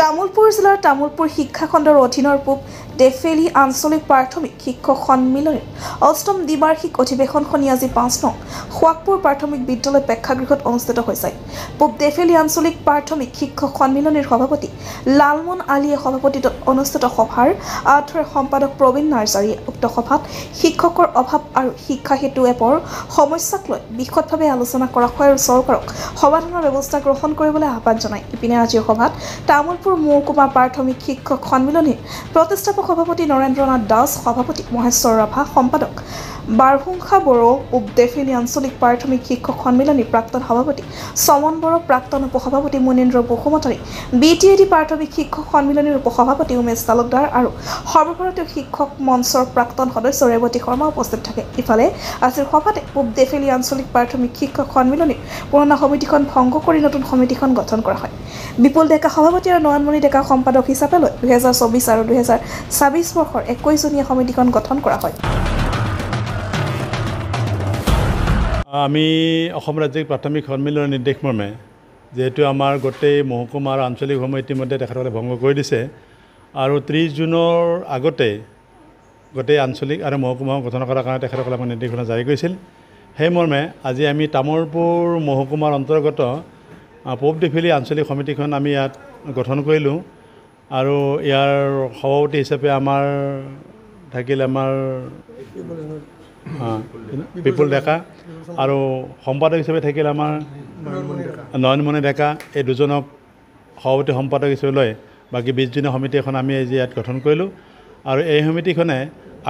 তামোলপুৰ জিলাৰ তামোলপুৰ শিক্ষাখণ্ডৰ অধীনৰ পূব টেফেলি আঞ্চলিক প্ৰাথমিক শিক্ষক সন্মিলনীত অষ্টম দ্বিবাৰ্ষিক অধিৱেশনখনি আজি পাঁচ নং শোৱাকপুৰ প্ৰাথমিক বিদ্যালয় প্ৰেক্ষাগৃহত অনুষ্ঠিত হৈ যায় পূব টেফেলি আঞ্চলিক প্ৰাথমিক শিক্ষক সন্মিলনীৰ সভাপতি লালমন আলীয়ে সভাপতিত্বত অনুষ্ঠিত সভাৰ আঠৰ সম্পাদক প্ৰবীণ নাৰ্জাৰীয়ে উক্ত সভাত শিক্ষকৰ অভাৱ আৰু শিক্ষা সেতু এপৰ সমস্যাক লৈ বিশদভাৱে আলোচনা কৰা হয় আৰু চৰকাৰক সমাধানৰ ব্যৱস্থা গ্ৰহণ কৰিবলৈ আহ্বান জনায় ইপিনে আজিৰ সভাত তামোলপুৰ মৌকুমা প্ৰাথমিক শিক্ষক সন্মিলনীৰ প্ৰতিষ্ঠাপক সভাপতি নৰেন্দ্ৰ নাথ দাস সভাপতি মহেশ্বৰ ৰাভা সম্পাদক বাৰভুংসা বড়ো উপদেফিনী আঞ্চলিক প্ৰাথমিক শিক্ষক সন্মিলনী প্ৰাক্তন সভাপতি চমন বড়ো প্ৰাক্তন উপসভাপতি Munindra Basumatary B T A D প্ৰাথমিক শিক্ষক সন্মিলনীৰ উপসভাপতি উমেশ তালুকদাৰ আৰু সৰ্বভাৰতীয় শিক্ষক মঞ্চৰ প্ৰাক্তন সদস্য ৰেৱতী শৰ্মা উপস্থিত থাকে ইফালে আজিৰ সভাতে উপদেফিনী আঞ্চলিক প্ৰাথমিক শিক্ষক সন্মিলনীৰ পুৰণা সমিতিখন ভংগ কৰি নতুন সমিতিখন গঠন কৰা হয় বিপুল ডেকা সভাপতি আৰু নয়নমণি ডেকা সম্পাদক হিচাপে লৈ দুহেজাৰ চৌবিছ আৰু দুহেজাৰ ছাব্বিছ বৰ্ষৰ একৈছজনীয়া সমিতিখন গঠন কৰা হয় আমি অসম ৰাজ্যিক প্ৰাথমিক সন্মিলনৰ নিৰ্দেশমৰ্মে যিহেতু আমাৰ গোটেই মহকুমা আৰু আঞ্চলিকসমূহ ইতিমধ্যে তেখেতসকলে ভংগ কৰি দিছে আৰু ত্ৰিছ জুনৰ আগতে গোটেই আঞ্চলিক আৰু মহকুমাসমূহ গঠন কৰাৰ কাৰণে তেখেতসকলে আমাৰ নিৰ্দেশনা জাৰি কৰিছিল সেই মৰ্মে আজি আমি তামোলপুৰ মহকুমাৰ অন্তৰ্গত পূব দিফিলি আঞ্চলিক সমিতিখন আমি ইয়াত গঠন কৰিলোঁ আৰু ইয়াৰ সভাপতি হিচাপে আমাৰ থাকিল আমাৰ বিপুল ডেকা আৰু সম্পাদক হিচাপে থাকিল আমাৰ নয়নমণি ডেকা এই দুজনক সভাপতি সম্পাদক হিচাপে লৈ বাকী বিছজনীয়া সমিতি এখন আমি আজি ইয়াত গঠন কৰিলোঁ আৰু এই সমিতিখনে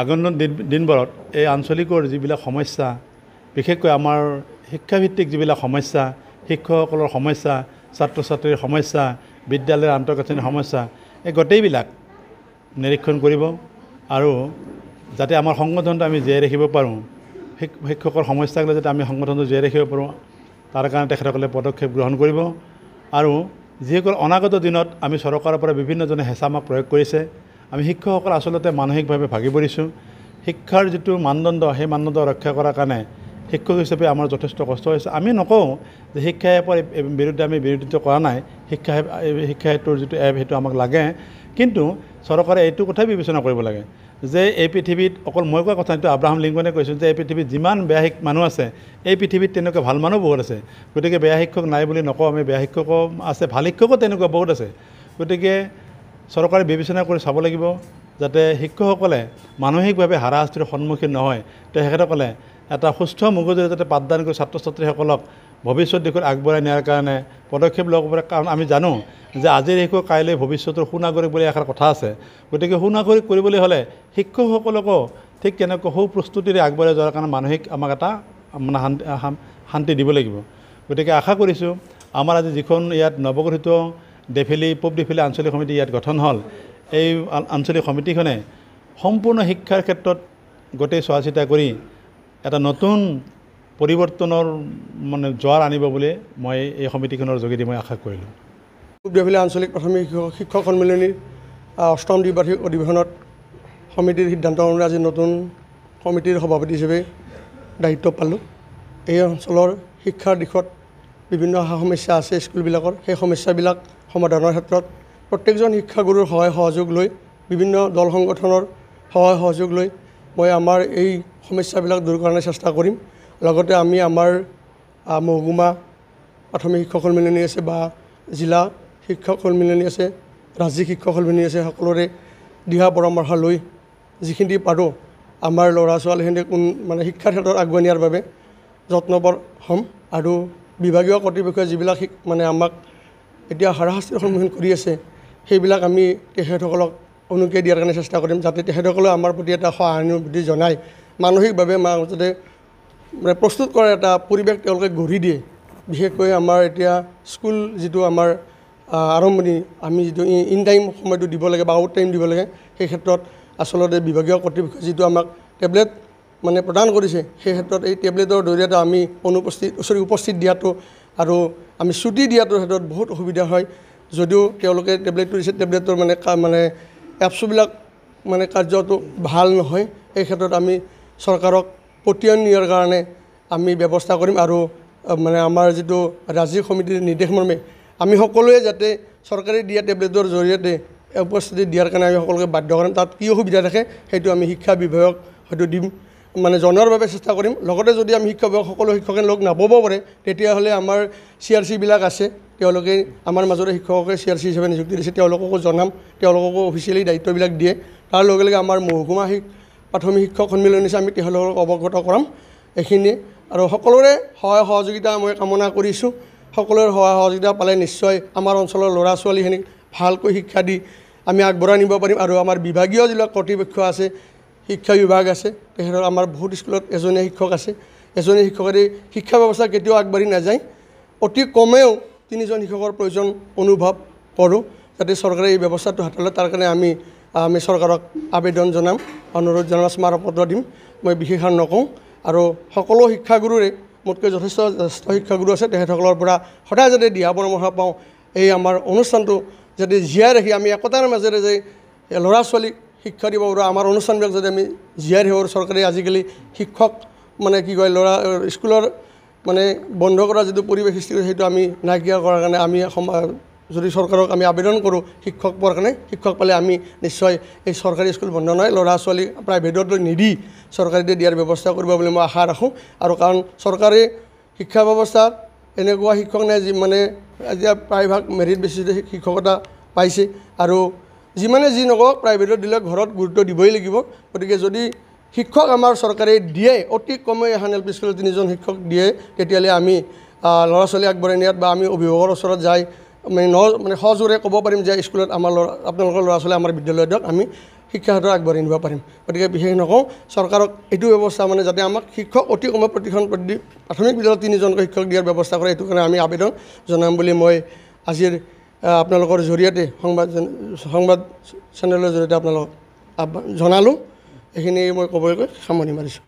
আগন্ত দিনবোৰত এই আঞ্চলিকৰ যিবিলাক সমস্যা বিশেষকৈ আমাৰ শিক্ষাভিত্তিক যিবিলাক সমস্যা শিক্ষকসকলৰ সমস্যা ছাত্ৰ ছাত্ৰীৰ সমস্যা বিদ্যালয়ৰ আন্তঃগাঁথনিৰ সমস্যা এই গোটেইবিলাক নিৰীক্ষণ কৰিব আৰু যাতে আমাৰ সংগঠনটো আমি জীয়াই ৰাখিব পাৰোঁ শিক্ষকৰ সমস্যাক লৈ যাতে আমি সংগঠনটো জীয়াই ৰাখিব পাৰোঁ তাৰ কাৰণে তেখেতসকলে পদক্ষেপ গ্ৰহণ কৰিব আৰু যিসকল অনাগত দিনত আমি চৰকাৰৰ পৰা বিভিন্নজনে হেঁচা আমাক প্ৰয়োগ কৰিছে আমি শিক্ষকসকল আচলতে মানসিকভাৱে ভাগি পৰিছোঁ শিক্ষাৰ যিটো মানদণ্ড সেই মানদণ্ড ৰক্ষা কৰাৰ কাৰণে শিক্ষক হিচাপে আমাৰ যথেষ্ট কষ্ট হৈছে আমি নকওঁ যে শিক্ষা এপৰ বিৰুদ্ধে আমি বিৰোধিত কৰা নাই শিক্ষা শিক্ষাটোৰ যিটো এপ সেইটো আমাক লাগে কিন্তু চৰকাৰে এইটো কথাই বিবেচনা কৰিব লাগে যে এই পৃথিৱীত অকল মই কোৱা কথা এইটো আব্ৰাহাম লিংকনে কৈছোঁ যে এই পৃথিৱীত যিমান বেয়া শিক মানুহ আছে এই পৃথিৱীত তেনেকুৱা ভাল মানুহ বহুত আছে গতিকে বেয়া শিক্ষক নাই বুলি নকওঁ আমি বেয়া শিক্ষকো আছে ভাল শিক্ষকো তেনেকুৱা বহুত আছে গতিকে চৰকাৰে বিবেচনা কৰি চাব লাগিব যাতে শিক্ষকসকলে মানসিকভাৱে হাৰাশাস্তিৰ সন্মুখীন নহয় তেখেতসকলে এটা সুস্থ মগজুৰে যাতে পাঠদান কৰি ছাত্ৰ ছাত্ৰীসকলক ভৱিষ্যত দিশত আগবঢ়াই নিয়াৰ কাৰণে পদক্ষেপ ল'ব পাৰে কাৰণ আমি জানো যে আজিৰ শিশু কাইলৈ ভৱিষ্যতৰ সুনাগৰিক বুলি এষাৰ কথা আছে গতিকে সুনাগৰিক কৰিবলৈ হ'লে শিক্ষকসকলকো ঠিক তেনেকৈ সু প্ৰস্তুতিৰে আগবঢ়াই যোৱাৰ কাৰণে মানসিক আমাক এটা মানে শান্তি শান্তি দিব লাগিব গতিকে আশা কৰিছোঁ আমাৰ আজি যিখন ইয়াত নৱগঠিত দেফিলি পূব দেফিলি আঞ্চলিক সমিতি ইয়াত গঠন হ'ল এই আঞ্চলিক সমিতিখনে সম্পূৰ্ণ শিক্ষাৰ ক্ষেত্ৰত গোটেই চোৱা চিতা কৰি এটা নতুন পৰিৱৰ্তনৰ মানে জ্বৰ আনিব বুলি মই এই সমিতিখনৰ যোগেদি মই আশা কৰিলোঁ পূব দেহলীয়া আঞ্চলিক প্ৰাথমিক শিক্ষক সন্মিলনীৰ অষ্টম দ্বিবাৰ্ষিক অধিৱেশনত সমিতিৰ সিদ্ধান্ত অনুসৰি আজি নতুন কমিটিৰ সভাপতি হিচাপে দায়িত্ব পালোঁ এই অঞ্চলৰ শিক্ষাৰ দিশত বিভিন্ন সা সমস্যা আছে স্কুলবিলাকৰ সেই সমস্যাবিলাক সমাধানৰ ক্ষেত্ৰত প্ৰত্যেকজন শিক্ষাগুৰুৰ সহায় সহযোগ লৈ বিভিন্ন দল সংগঠনৰ সহায় সহযোগ লৈ মই আমাৰ এই সমস্যাবিলাক দূৰ কৰাৰ চেষ্টা কৰিম লগতে আমি আমাৰ মহকুমা প্ৰাথমিক শিক্ষক সন্মিলনী আছে বা জিলা শিক্ষক সন্মিলনী আছে ৰাজ্যিক শিক্ষক সন্মিলনী আছে সকলোৰে দিহা পৰামৰ্শ লৈ যিখিনি পাৰোঁ আমাৰ ল'ৰা ছোৱালীখিনি কোন মানে শিক্ষাৰ ক্ষেত্ৰত আগুৱাই নিয়াৰ বাবে যত্নপৰ হ'ম আৰু বিভাগীয় কৰ্তৃপক্ষই যিবিলাক শিক মানে আমাক এতিয়া হাৰাশাস্তিৰ সন্মুখীন কৰি আছে সেইবিলাক আমি তেখেতসকলক অনুজ্ঞা দিয়াৰ কাৰণে চেষ্টা কৰিম যাতে তেখেতসকলেও আমাৰ প্ৰতি এটা সহানুভূতি জনায় মানসিকভাৱে মাক যাতে মানে প্ৰস্তুত কৰা এটা পৰিৱেশ তেওঁলোকে গঢ়ি দিয়ে বিশেষকৈ আমাৰ এতিয়া স্কুল যিটো আমাৰ আৰম্ভণি আমি যিটো ইন টাইম সময়টো দিব লাগে বা আউট টাইম দিব লাগে সেই ক্ষেত্ৰত আচলতে বিভাগীয় কৰ্তৃপক্ষই যিটো আমাক টেবলেট মানে প্ৰদান কৰিছে সেই ক্ষেত্ৰত এই টেবলেটৰ জৰিয়তে আমি অনুপস্থিত চৰি উপস্থিত দিয়াটো আৰু আমি ছুটি দিয়াটোৰ ক্ষেত্ৰত বহুত অসুবিধা হয় যদিও তেওঁলোকে টেবলেটটো দিছে টেবলেটৰ মানে মানে এপছবিলাক মানে কাৰ্যটো ভাল নহয় এই ক্ষেত্ৰত আমি চৰকাৰক পতিয়ন নিয়াৰ কাৰণে আমি ব্যৱস্থা কৰিম আৰু মানে আমাৰ যিটো ৰাজ্যিক সমিতিৰ নিৰ্দেশমৰ্মে আমি সকলোৱে যাতে চৰকাৰে দিয়া টেবলেটৰ জৰিয়তে উপস্থিতি দিয়াৰ কাৰণে আমি সকলোকে বাধ্য কৰিম তাত কি অসুবিধা থাকে সেইটো আমি শিক্ষা বিভাগক হয়তো দিম মানে জনোৱাৰ বাবে চেষ্টা কৰিম লগতে যদি আমি শিক্ষা বিভাগ সকলো শিক্ষকে লগ নাপাব পাৰে তেতিয়াহ'লে আমাৰ চি আৰ চিবিলাক আছে তেওঁলোকে আমাৰ মাজৰে শিক্ষককে চি আৰ চি হিচাপে নিযুক্তি দিছে তেওঁলোককো জনাম তেওঁলোককো অফিচিয়েলি দায়িত্ববিলাক দিয়ে তাৰ লগে লগে আমাৰ মহকুমা শিক্ষা প্ৰাথমিক শিক্ষক সন্মিলন হিচাপে আমি তেখেতসকলক অৱগত কৰাম এইখিনিয়ে আৰু সকলোৰে সহায় সহযোগিতা মই কামনা কৰিছোঁ সকলোৰে সহায় সহযোগিতা পালে নিশ্চয় আমাৰ অঞ্চলৰ ল'ৰা ছোৱালীখিনিক ভালকৈ শিক্ষা দি আমি আগবঢ়াই নিব পাৰিম আৰু আমাৰ বিভাগীয় যিবিলাক কৰ্তৃপক্ষ আছে শিক্ষা বিভাগ আছে তেখেতৰ আমাৰ বহুত স্কুলত এজনীয়া শিক্ষক আছে এজনী শিক্ষকেদি শিক্ষা ব্যৱস্থা কেতিয়াও আগবাঢ়ি নাযায় অতি কমেও তিনিজন শিক্ষকৰ প্ৰয়োজন অনুভৱ কৰোঁ যাতে চৰকাৰে এই ব্যৱস্থাটো হাতত লয় তাৰ কাৰণে আমি আমি চৰকাৰক আবেদন জনাম অনুৰোধ জনাম স্মাৰক পত্ৰ দিম মই বিশেষ আৰু নকওঁ আৰু সকলো শিক্ষাগুৰুৰে মোতকৈ যথেষ্ট জ্যেষ্ঠ শিক্ষাগুৰু আছে তেখেতসকলৰ পৰা সদায় যাতে দিহা পৰামৰ্শ পাওঁ এই আমাৰ অনুষ্ঠানটো যাতে জীয়াই ৰাখি আমি একতাৰ মাজেৰে যে ল'ৰা ছোৱালীক শিক্ষা দিব পাৰোঁ আমাৰ অনুষ্ঠানবিলাক যাতে আমি জীয়াই ৰাখিব পাৰোঁ চৰকাৰে আজিকালি শিক্ষক মানে কি কয় ল'ৰা স্কুলৰ মানে বন্ধ কৰা যিটো পৰিৱেশ সৃষ্টি কৰে সেইটো আমি নাইকিয়া কৰাৰ কাৰণে আমি সমা যদি চৰকাৰক আমি আবেদন কৰোঁ শিক্ষক পোৱাৰ কাৰণে শিক্ষক পালে আমি নিশ্চয় এই চৰকাৰী স্কুল বন্ধ নহয় ল'ৰা ছোৱালী লৈ নিদি চৰকাৰীতে দিয়াৰ ব্যৱস্থা কৰিব বুলি মই আশা ৰাখোঁ আৰু কাৰণ চৰকাৰে শিক্ষা ব্যৱস্থাত এনেকুৱা শিক্ষক নাই যি মানে এতিয়া প্ৰায়ভাগ মেৰিট বেছি শিক্ষকতা পাইছে আৰু যিমানে যি নকওক প্ৰাইভেটত দিলে ঘৰত গুৰুত্ব দিবই লাগিব গতিকে যদি শিক্ষক আমাৰ চৰকাৰে দিয়ে অতি কমে এখন এল পি স্কুলত তিনিজন শিক্ষক দিয়ে তেতিয়াহ'লে আমি ল'ৰা ছোৱালী আগবঢ়াই নিয়াত বা আমি অভিভাৱকৰ ওচৰত যায় মানে ন মানে সজোৰে ক'ব পাৰিম যে স্কুলত আমাৰ ল'ৰা আপোনালোকৰ ল'ৰা ছোৱালীয়ে আমাৰ বিদ্যালয়ত যাওক আমি শিক্ষাসত্ৰ আগবাঢ়ি নিব পাৰিম গতিকে বিশেষ নকওঁ চৰকাৰক এইটো ব্যৱস্থা মানে যাতে আমাক শিক্ষক অতি কমে প্ৰতিখন প্ৰতি প্ৰাথমিক বিদ্যালয়ত তিনিজনকৈ শিক্ষক দিয়াৰ ব্যৱস্থা কৰে এইটো কাৰণে আমি আবেদন জনাম বুলি মই আজিৰ আপোনালোকৰ জৰিয়তে সংবাদ সংবাদ চেনেলৰ জৰিয়তে আপোনালোকক জনালোঁ এইখিনি মই ক'বলৈ গৈ সামৰণি মাৰিছোঁ